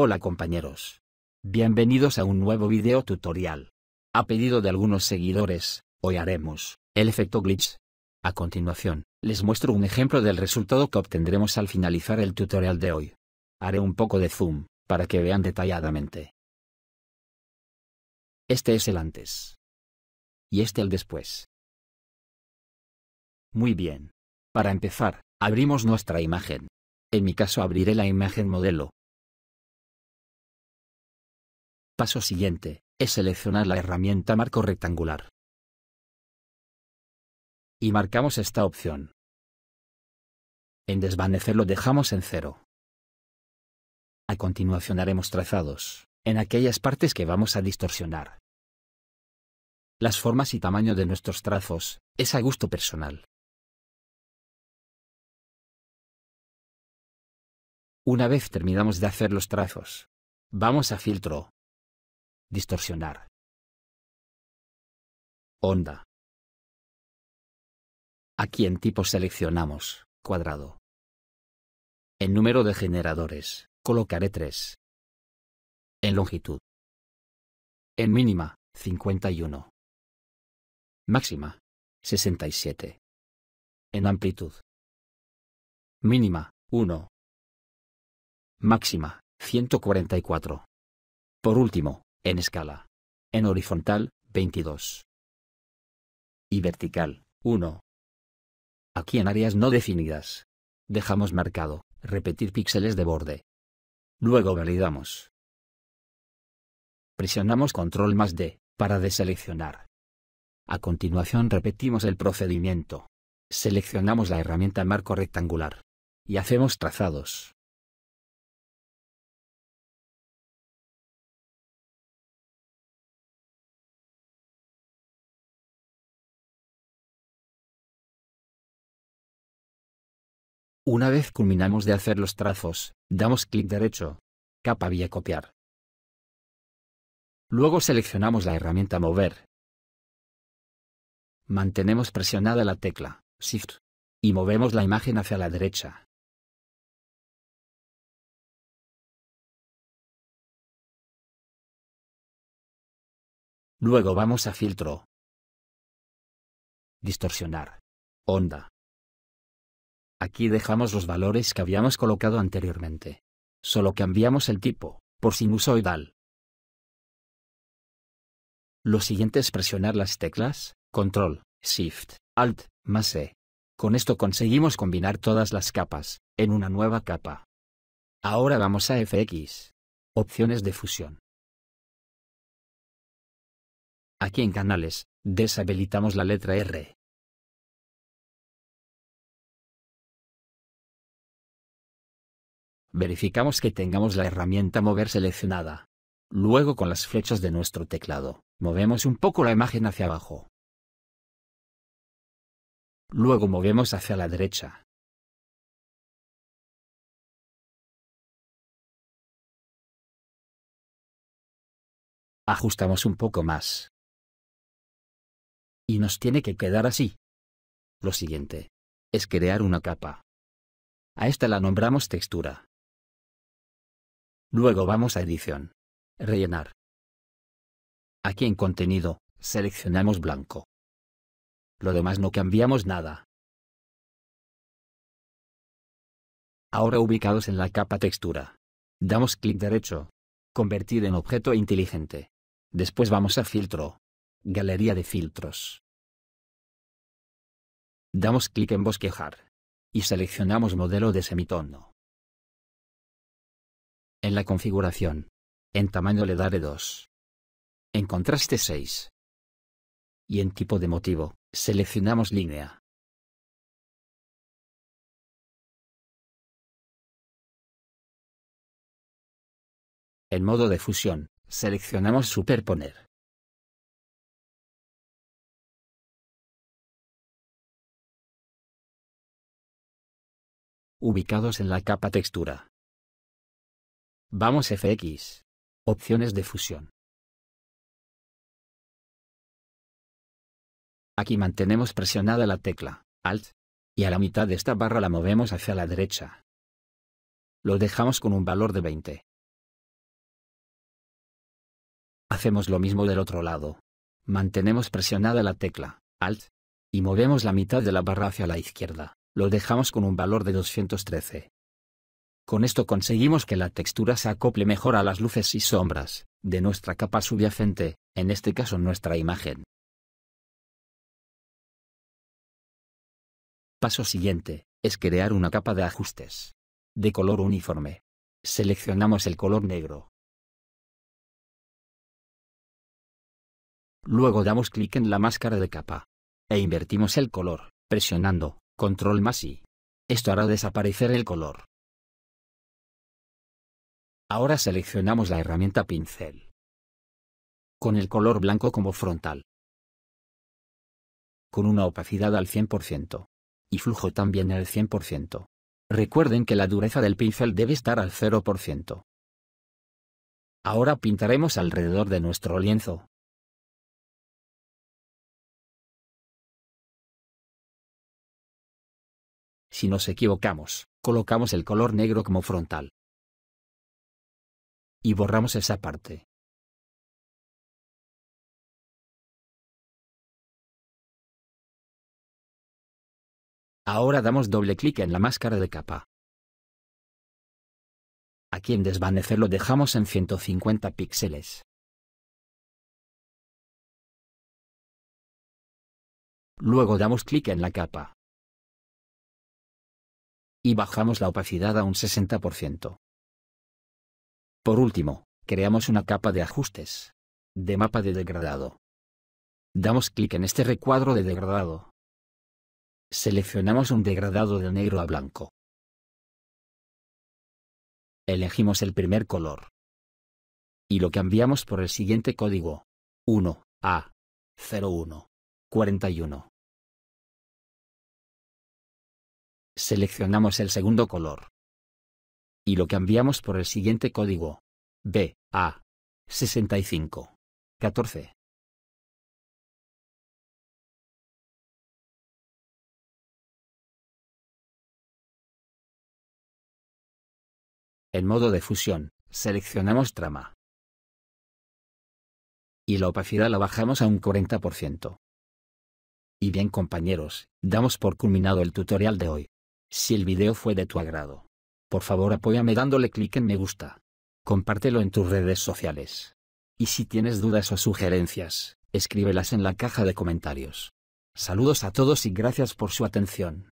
Hola compañeros. Bienvenidos a un nuevo video tutorial. A pedido de algunos seguidores, hoy haremos, el efecto glitch. A continuación, les muestro un ejemplo del resultado que obtendremos al finalizar el tutorial de hoy. Haré un poco de zoom, para que vean detalladamente. Este es el antes. Y este el después. Muy bien. Para empezar, abrimos nuestra imagen. En mi caso abriré la imagen modelo, Paso siguiente, es seleccionar la herramienta marco rectangular. Y marcamos esta opción. En desvanecer lo dejamos en cero. A continuación haremos trazados, en aquellas partes que vamos a distorsionar. Las formas y tamaño de nuestros trazos, es a gusto personal. Una vez terminamos de hacer los trazos, vamos a Filtro, distorsionar. Onda. Aquí en tipo seleccionamos cuadrado. En número de generadores, colocaré 3. En longitud. En mínima, 51. Máxima, 67. En amplitud. Mínima, 1. Máxima, 144. Por último, en escala, en horizontal 22 y vertical 1. Aquí en áreas no definidas, dejamos marcado repetir píxeles de borde. Luego validamos. Presionamos control más D para deseleccionar. A continuación repetimos el procedimiento. Seleccionamos la herramienta marco rectangular y hacemos trazados. Una vez culminamos de hacer los trazos, damos clic derecho. Capa vía copiar. Luego seleccionamos la herramienta Mover. Mantenemos presionada la tecla Shift y movemos la imagen hacia la derecha. Luego vamos a Filtro, Distorsionar, Onda, Aquí dejamos los valores que habíamos colocado anteriormente. Solo cambiamos el tipo, por sinusoidal. Lo siguiente es presionar las teclas, Control, Shift, Alt, más E. Con esto conseguimos combinar todas las capas, en una nueva capa. Ahora vamos a FX. Opciones de fusión. Aquí en Canales, deshabilitamos la letra R. verificamos que tengamos la herramienta mover seleccionada. Luego con las flechas de nuestro teclado, movemos un poco la imagen hacia abajo. Luego movemos hacia la derecha. Ajustamos un poco más. Y nos tiene que quedar así. Lo siguiente es crear una capa. A esta la nombramos textura. Luego vamos a edición. Rellenar. Aquí en contenido, seleccionamos blanco. Lo demás no cambiamos nada. Ahora ubicados en la capa textura. Damos clic derecho. Convertir en objeto inteligente. Después vamos a filtro. Galería de filtros. Damos clic en bosquejar. Y seleccionamos modelo de semitono. En la configuración. En tamaño le daré 2. En contraste 6. Y en tipo de motivo, seleccionamos línea. En modo de fusión, seleccionamos superponer. Ubicados en la capa textura. Vamos fx. Opciones de fusión. Aquí mantenemos presionada la tecla Alt y a la mitad de esta barra la movemos hacia la derecha. Lo dejamos con un valor de 20. Hacemos lo mismo del otro lado. Mantenemos presionada la tecla Alt y movemos la mitad de la barra hacia la izquierda. Lo dejamos con un valor de 213. Con esto conseguimos que la textura se acople mejor a las luces y sombras de nuestra capa subyacente, en este caso nuestra imagen. Paso siguiente, es crear una capa de ajustes. De color uniforme. Seleccionamos el color negro. Luego damos clic en la máscara de capa. E invertimos el color, presionando, control más y. Esto hará desaparecer el color. Ahora seleccionamos la herramienta pincel. Con el color blanco como frontal. Con una opacidad al 100%. Y flujo también al 100%. Recuerden que la dureza del pincel debe estar al 0%. Ahora pintaremos alrededor de nuestro lienzo. Si nos equivocamos, colocamos el color negro como frontal y borramos esa parte. Ahora damos doble clic en la máscara de capa. Aquí en desvanecer lo dejamos en 150 píxeles. Luego damos clic en la capa. Y bajamos la opacidad a un 60%. Por último, creamos una capa de ajustes. De mapa de degradado. Damos clic en este recuadro de degradado. Seleccionamos un degradado de negro a blanco. Elegimos el primer color. Y lo cambiamos por el siguiente código. 1, A, 0141 Seleccionamos el segundo color y lo cambiamos por el siguiente código. A, 65 14. En modo de fusión, seleccionamos trama. Y la opacidad la bajamos a un 40%. Y bien compañeros, damos por culminado el tutorial de hoy. Si el video fue de tu agrado por favor apóyame dándole clic en me gusta. Compártelo en tus redes sociales. Y si tienes dudas o sugerencias, escríbelas en la caja de comentarios. Saludos a todos y gracias por su atención.